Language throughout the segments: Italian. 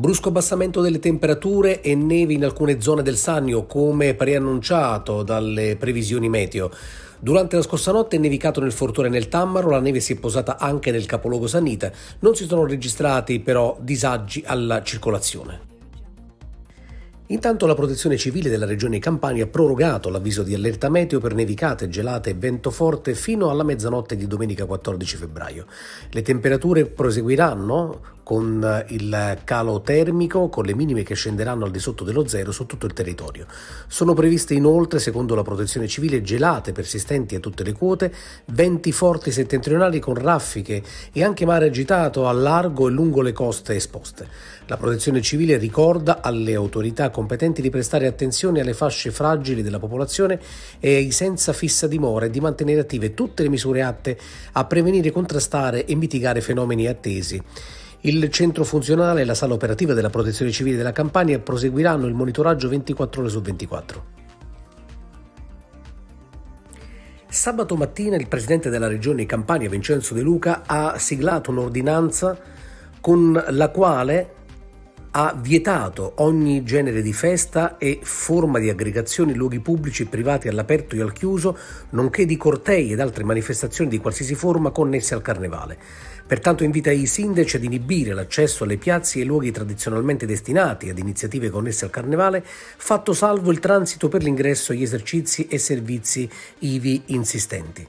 Brusco abbassamento delle temperature e neve in alcune zone del Sannio, come preannunciato dalle previsioni meteo. Durante la scorsa notte è nevicato nel Fortore e nel Tammaro, la neve si è posata anche nel capoluogo Sannita. Non si sono registrati però disagi alla circolazione. Intanto la protezione civile della regione Campania ha prorogato l'avviso di allerta meteo per nevicate, gelate e vento forte fino alla mezzanotte di domenica 14 febbraio. Le temperature proseguiranno con il calo termico, con le minime che scenderanno al di sotto dello zero su tutto il territorio. Sono previste inoltre, secondo la protezione civile, gelate persistenti a tutte le quote, venti forti settentrionali con raffiche e anche mare agitato a largo e lungo le coste esposte. La protezione civile ricorda alle autorità competenti di prestare attenzione alle fasce fragili della popolazione e ai senza fissa dimora e di mantenere attive tutte le misure atte a prevenire, contrastare e mitigare fenomeni attesi il centro funzionale e la sala operativa della Protezione Civile della Campania proseguiranno il monitoraggio 24 ore su 24. Sabato mattina il presidente della regione Campania, Vincenzo De Luca, ha siglato un'ordinanza con la quale ha vietato ogni genere di festa e forma di aggregazione in luoghi pubblici e privati all'aperto e al chiuso, nonché di cortei ed altre manifestazioni di qualsiasi forma connesse al carnevale. Pertanto invita i sindaci ad inibire l'accesso alle piazze e ai luoghi tradizionalmente destinati ad iniziative connesse al carnevale, fatto salvo il transito per l'ingresso agli esercizi e servizi ivi insistenti.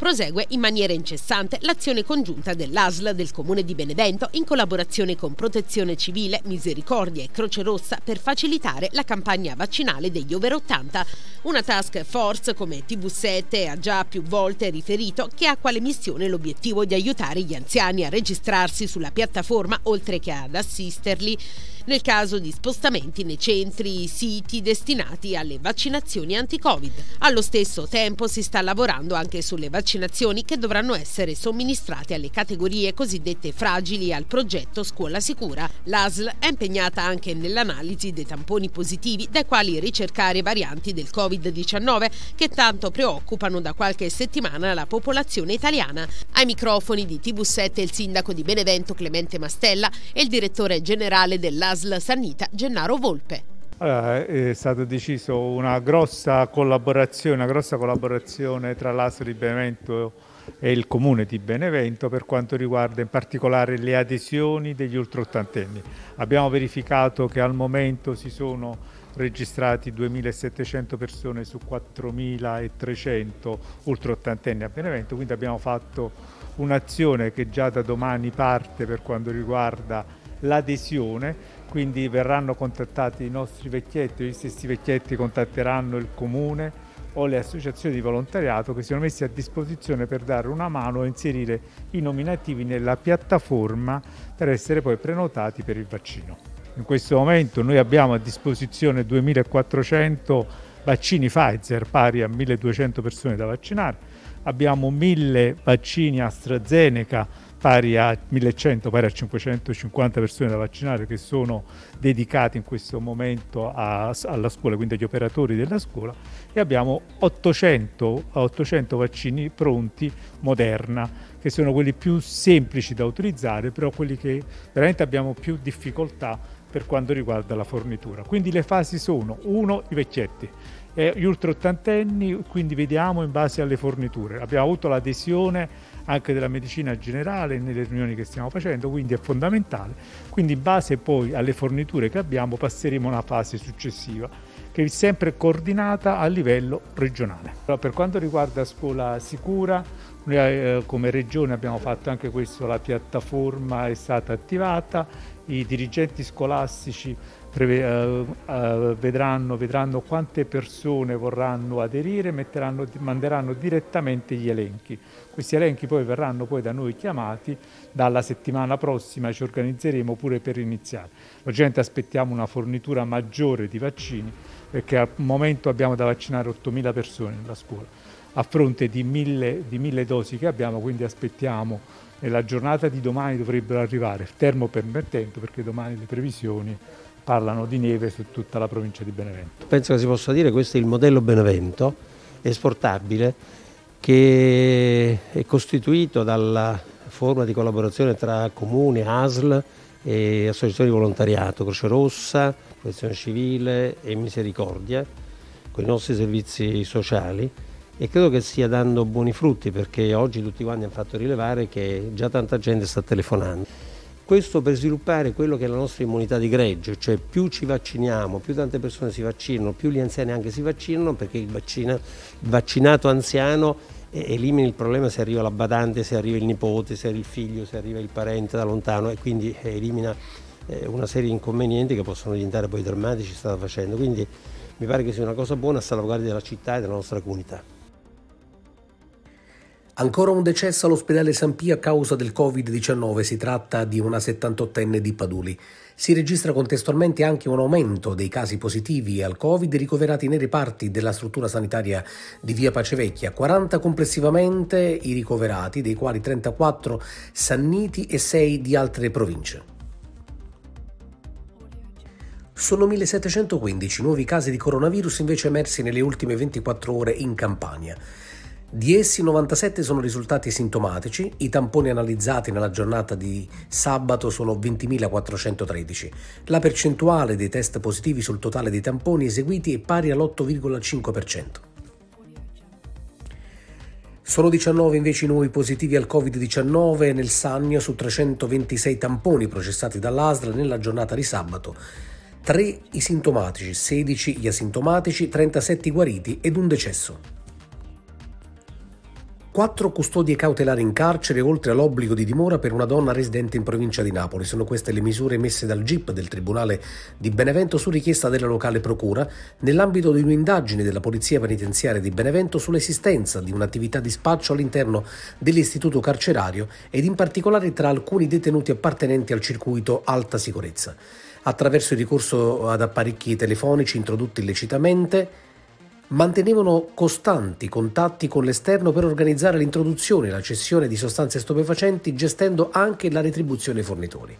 prosegue in maniera incessante l'azione congiunta dell'ASL del Comune di Benevento in collaborazione con Protezione Civile, Misericordia e Croce Rossa per facilitare la campagna vaccinale degli over 80. Una task force come TV7 ha già più volte riferito che ha quale missione l'obiettivo di aiutare gli anziani a registrarsi sulla piattaforma oltre che ad assisterli nel caso di spostamenti nei centri e siti destinati alle vaccinazioni anti-Covid. Allo stesso tempo si sta lavorando anche sulle vaccinazioni che dovranno essere somministrate alle categorie cosiddette fragili al progetto Scuola Sicura. L'ASL è impegnata anche nell'analisi dei tamponi positivi dai quali ricercare varianti del Covid-19 che tanto preoccupano da qualche settimana la popolazione italiana. Ai microfoni di TV7 il sindaco di Benevento Clemente Mastella e il direttore generale dell'ASL dell'ASL Sanita Gennaro Volpe. Allora, è stata decisa una grossa collaborazione, una grossa collaborazione tra l'ASL di Benevento e il comune di Benevento per quanto riguarda in particolare le adesioni degli ultraottantenni. Abbiamo verificato che al momento si sono registrati 2.700 persone su 4.300 ultraottantenni a Benevento, quindi abbiamo fatto un'azione che già da domani parte per quanto riguarda l'adesione quindi verranno contattati i nostri vecchietti, gli stessi vecchietti contatteranno il comune o le associazioni di volontariato che sono messi a disposizione per dare una mano e inserire i nominativi nella piattaforma per essere poi prenotati per il vaccino. In questo momento noi abbiamo a disposizione 2400 vaccini Pfizer pari a 1200 persone da vaccinare, abbiamo 1000 vaccini AstraZeneca pari a 1100, pari a 550 persone da vaccinare che sono dedicate in questo momento a, alla scuola, quindi agli operatori della scuola, e abbiamo 800, 800 vaccini pronti Moderna, che sono quelli più semplici da utilizzare, però quelli che veramente abbiamo più difficoltà per quanto riguarda la fornitura. Quindi le fasi sono 1 i vecchietti, eh, gli ottantenni, quindi vediamo in base alle forniture. Abbiamo avuto l'adesione anche della medicina generale nelle riunioni che stiamo facendo, quindi è fondamentale. Quindi in base poi alle forniture che abbiamo passeremo a una fase successiva che è sempre coordinata a livello regionale. Per quanto riguarda scuola sicura, noi eh, come regione abbiamo fatto anche questo, la piattaforma è stata attivata, i dirigenti scolastici eh, eh, vedranno, vedranno quante persone vorranno aderire, metteranno, manderanno direttamente gli elenchi. Questi elenchi poi verranno poi da noi chiamati, dalla settimana prossima ci organizzeremo pure per iniziare. Logicamente aspettiamo una fornitura maggiore di vaccini perché al momento abbiamo da vaccinare 8.000 persone nella scuola a fronte di mille dosi che abbiamo, quindi aspettiamo nella giornata di domani dovrebbero arrivare, termo permettendo perché domani le previsioni parlano di neve su tutta la provincia di Benevento. Penso che si possa dire che questo è il modello Benevento esportabile che è costituito dalla forma di collaborazione tra comune, ASL e associazioni di volontariato, Croce Rossa, Protezione Civile e Misericordia, con i nostri servizi sociali e credo che stia dando buoni frutti perché oggi tutti quanti hanno fatto rilevare che già tanta gente sta telefonando. Questo per sviluppare quello che è la nostra immunità di greggio, cioè più ci vacciniamo, più tante persone si vaccinano, più gli anziani anche si vaccinano perché il, vaccina, il vaccinato anziano elimina il problema se arriva la badante, se arriva il nipote, se arriva il figlio, se arriva il parente da lontano e quindi eh, elimina eh, una serie di inconvenienti che possono diventare poi drammatici, sta facendo. Quindi mi pare che sia una cosa buona a salvaguardia della città e della nostra comunità. Ancora un decesso all'ospedale San Pia a causa del Covid-19, si tratta di una 78enne di Paduli. Si registra contestualmente anche un aumento dei casi positivi al Covid ricoverati nei reparti della struttura sanitaria di Via Pacevecchia, 40 complessivamente i ricoverati, dei quali 34 sanniti e 6 di altre province. Sono 1715 nuovi casi di coronavirus invece emersi nelle ultime 24 ore in Campania. Di essi 97 sono risultati sintomatici, i tamponi analizzati nella giornata di sabato sono 20.413. La percentuale dei test positivi sul totale dei tamponi eseguiti è pari all'8,5%. Sono 19 invece i nuovi positivi al Covid-19 nel Sannio su 326 tamponi processati dall'ASL nella giornata di sabato. 3 i sintomatici, 16 gli asintomatici, 37 i guariti ed un decesso. Quattro custodie cautelari in carcere oltre all'obbligo di dimora per una donna residente in provincia di Napoli. Sono queste le misure emesse dal GIP del Tribunale di Benevento su richiesta della locale procura nell'ambito di un'indagine della Polizia Penitenziaria di Benevento sull'esistenza di un'attività di spaccio all'interno dell'istituto carcerario ed in particolare tra alcuni detenuti appartenenti al circuito alta sicurezza. Attraverso il ricorso ad apparecchi telefonici introdotti illecitamente mantenevano costanti contatti con l'esterno per organizzare l'introduzione e la cessione di sostanze stupefacenti, gestendo anche la retribuzione ai fornitori.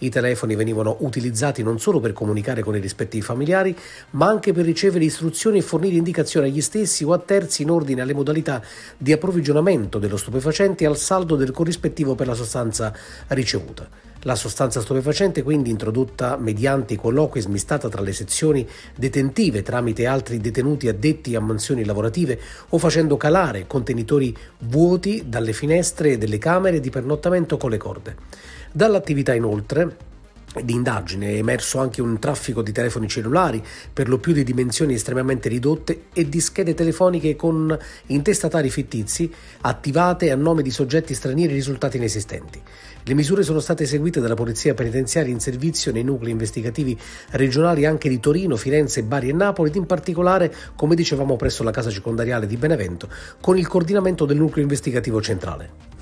I telefoni venivano utilizzati non solo per comunicare con i rispettivi familiari, ma anche per ricevere istruzioni e fornire indicazioni agli stessi o a terzi in ordine alle modalità di approvvigionamento dello stupefacente e al saldo del corrispettivo per la sostanza ricevuta. La sostanza stupefacente, quindi introdotta mediante colloqui smistata tra le sezioni detentive tramite altri detenuti addetti a mansioni lavorative o facendo calare contenitori vuoti dalle finestre delle camere di pernottamento con le corde. Dall'attività inoltre di indagine è emerso anche un traffico di telefoni cellulari, per lo più di dimensioni estremamente ridotte, e di schede telefoniche con intestatari fittizi attivate a nome di soggetti stranieri risultati inesistenti. Le misure sono state eseguite dalla Polizia Penitenziaria in servizio nei nuclei investigativi regionali anche di Torino, Firenze, Bari e Napoli, ed in particolare, come dicevamo, presso la casa circondariale di Benevento, con il coordinamento del nucleo investigativo centrale.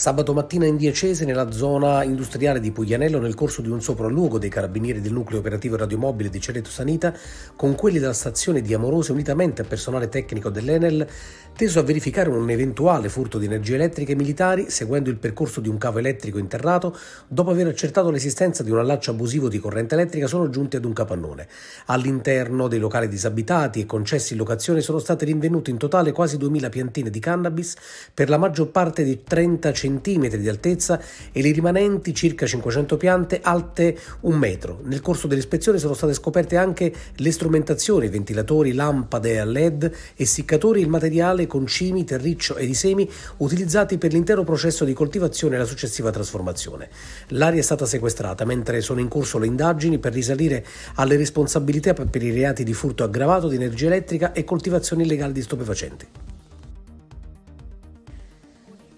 Sabato mattina in diecese nella zona industriale di Puglianello nel corso di un sopralluogo dei carabinieri del nucleo operativo radiomobile di Cereto Sanita con quelli della stazione di Amorose unitamente al personale tecnico dell'Enel teso a verificare un eventuale furto di energie elettriche militari seguendo il percorso di un cavo elettrico interrato dopo aver accertato l'esistenza di un allaccio abusivo di corrente elettrica sono giunti ad un capannone. All'interno dei locali disabitati e concessi in locazione sono state rinvenute in totale quasi 2000 piantine di cannabis per la maggior parte di 30 centinaia cm di altezza e le rimanenti circa 500 piante alte un metro. Nel corso dell'ispezione sono state scoperte anche le strumentazioni, ventilatori, lampade a LED, essiccatori il materiale con cimi, terriccio e i semi utilizzati per l'intero processo di coltivazione e la successiva trasformazione. L'aria è stata sequestrata mentre sono in corso le indagini per risalire alle responsabilità per i reati di furto aggravato di energia elettrica e coltivazione illegale di stupefacenti.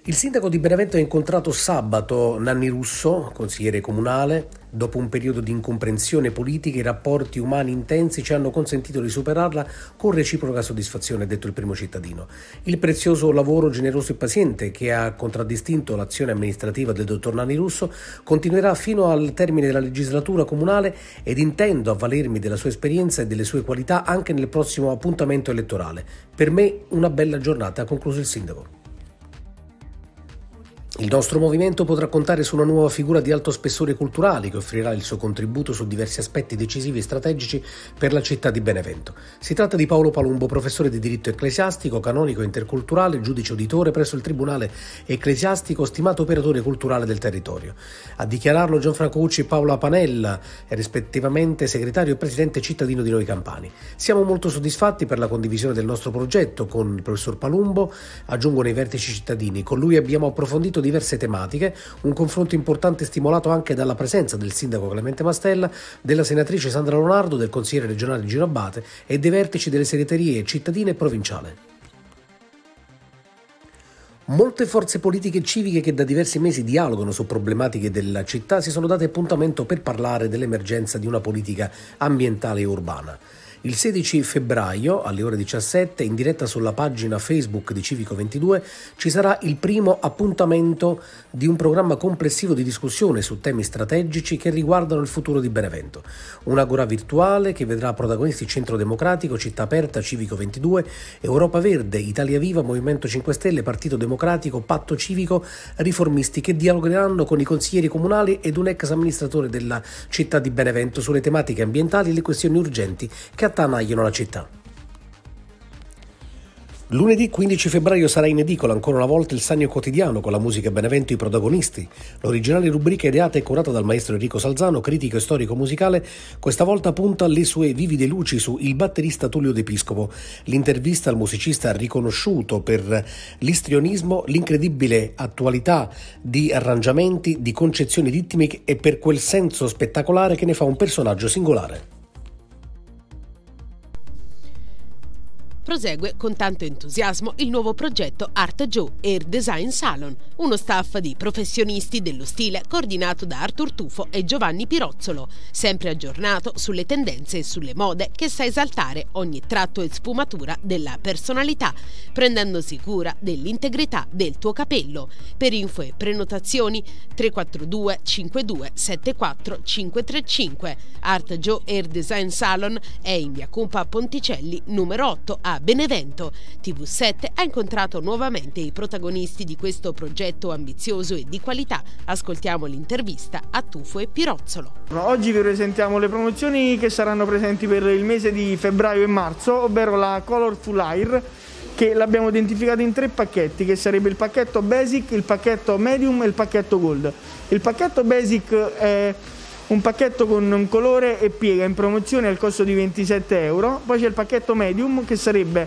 Il sindaco di Benevento ha incontrato sabato Nanni Russo, consigliere comunale. Dopo un periodo di incomprensione politica, i rapporti umani intensi ci hanno consentito di superarla con reciproca soddisfazione, ha detto il primo cittadino. Il prezioso lavoro generoso e paziente che ha contraddistinto l'azione amministrativa del dottor Nanni Russo continuerà fino al termine della legislatura comunale ed intendo avvalermi della sua esperienza e delle sue qualità anche nel prossimo appuntamento elettorale. Per me una bella giornata, ha concluso il sindaco. Il nostro movimento potrà contare su una nuova figura di alto spessore culturale che offrirà il suo contributo su diversi aspetti decisivi e strategici per la città di Benevento. Si tratta di Paolo Palumbo, professore di diritto ecclesiastico, canonico interculturale, giudice uditore presso il Tribunale ecclesiastico, stimato operatore culturale del territorio. A dichiararlo Gianfranco Ucci e Paola Panella, rispettivamente segretario e presidente cittadino di Noi Campani. Siamo molto soddisfatti per la condivisione del nostro progetto con il professor Palumbo, aggiungono i vertici cittadini. Con lui abbiamo approfondito diversi diverse tematiche, un confronto importante stimolato anche dalla presenza del sindaco Clemente Mastella, della senatrice Sandra Leonardo, del consigliere regionale Gino Abate e dei vertici delle segreterie cittadine e provinciale. Molte forze politiche e civiche che da diversi mesi dialogano su problematiche della città si sono date appuntamento per parlare dell'emergenza di una politica ambientale e urbana. Il 16 febbraio alle ore 17 in diretta sulla pagina Facebook di Civico 22 ci sarà il primo appuntamento di un programma complessivo di discussione su temi strategici che riguardano il futuro di Benevento. Un'agora virtuale che vedrà protagonisti Centro Democratico, Città Aperta, Civico 22, Europa Verde, Italia Viva, Movimento 5 Stelle, Partito Democratico, Patto Civico, riformisti che dialogheranno con i consiglieri comunali ed un ex amministratore della città di Benevento sulle tematiche ambientali e le questioni urgenti che scattanagliano la città. Lunedì 15 febbraio sarà in edicola ancora una volta il Sannio Quotidiano con la musica Benevento i protagonisti. L'originale rubrica ideata e curata dal maestro Enrico Salzano, critico e storico musicale, questa volta punta le sue vivide luci su il batterista Tullio D'Episcopo, l'intervista al musicista riconosciuto per l'istrionismo, l'incredibile attualità di arrangiamenti, di concezioni ritmiche e per quel senso spettacolare che ne fa un personaggio singolare. prosegue con tanto entusiasmo il nuovo progetto Art Joe Air Design Salon, uno staff di professionisti dello stile coordinato da Artur Tufo e Giovanni Pirozzolo, sempre aggiornato sulle tendenze e sulle mode che sa esaltare ogni tratto e sfumatura della personalità, prendendosi cura dell'integrità del tuo capello. Per info e prenotazioni 342 52 74 535. Art Joe Air Design Salon è in via Cumpa Ponticelli numero 8 a Benevento. TV7 ha incontrato nuovamente i protagonisti di questo progetto ambizioso e di qualità. Ascoltiamo l'intervista a Tufo e Pirozzolo. Oggi vi presentiamo le promozioni che saranno presenti per il mese di febbraio e marzo, ovvero la Colorful Air che l'abbiamo identificata in tre pacchetti, che sarebbe il pacchetto Basic, il pacchetto Medium e il pacchetto Gold. Il pacchetto Basic è un pacchetto con un colore e piega in promozione al costo di 27 euro, poi c'è il pacchetto medium che sarebbe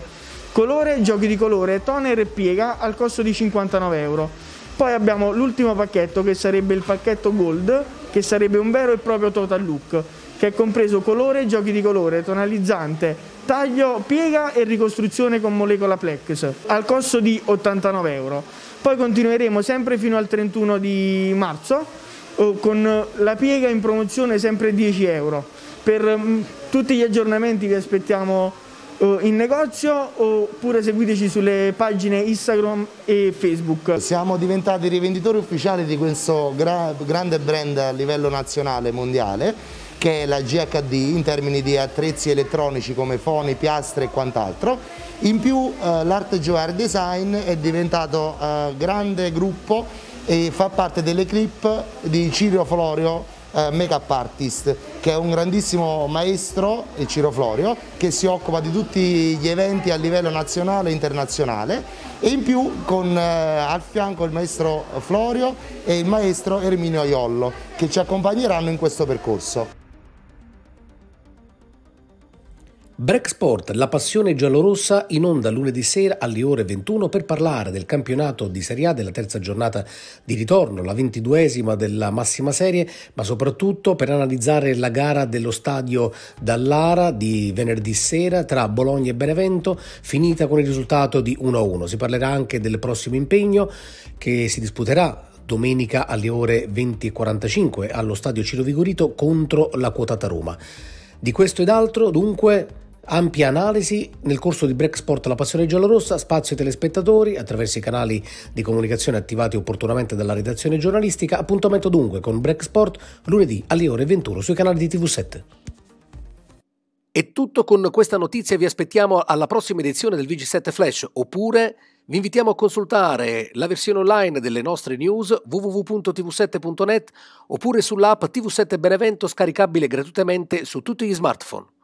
colore, giochi di colore, toner e piega al costo di 59 euro. Poi abbiamo l'ultimo pacchetto che sarebbe il pacchetto gold, che sarebbe un vero e proprio total look, che è compreso colore, giochi di colore, tonalizzante, taglio, piega e ricostruzione con molecola Plex al costo di 89 euro. Poi continueremo sempre fino al 31 di marzo Oh, con la piega in promozione sempre 10 euro. Per mm, tutti gli aggiornamenti vi aspettiamo oh, in negozio oppure seguiteci sulle pagine Instagram e Facebook. Siamo diventati rivenditori ufficiali di questo gra grande brand a livello nazionale e mondiale che è la GHD in termini di attrezzi elettronici come foni, piastre e quant'altro. In più eh, l'Art Joar Design è diventato eh, grande gruppo e fa parte delle clip di Cirio Florio eh, Makeup Artist che è un grandissimo maestro, Ciro Florio, che si occupa di tutti gli eventi a livello nazionale e internazionale e in più con eh, al fianco il maestro Florio e il maestro Erminio Iollo che ci accompagneranno in questo percorso. Brexport, la passione giallorossa, in onda lunedì sera alle ore 21 per parlare del campionato di Serie A della terza giornata di ritorno, la ventiduesima della massima serie, ma soprattutto per analizzare la gara dello stadio Dallara di venerdì sera tra Bologna e Benevento, finita con il risultato di 1-1. Si parlerà anche del prossimo impegno che si disputerà domenica alle ore 20.45 allo stadio Ciro Vigorito contro la quotata Roma. Di questo ed altro, dunque, Ampia analisi nel corso di Brexport La Passione Giallorossa, spazio ai telespettatori attraverso i canali di comunicazione attivati opportunamente dalla redazione giornalistica. Appuntamento dunque con Brexport lunedì alle ore 21 sui canali di TV7. È tutto con questa notizia, vi aspettiamo alla prossima edizione del VG7 Flash oppure vi invitiamo a consultare la versione online delle nostre news www.tv7.net oppure sull'app TV7 Benevento scaricabile gratuitamente su tutti gli smartphone.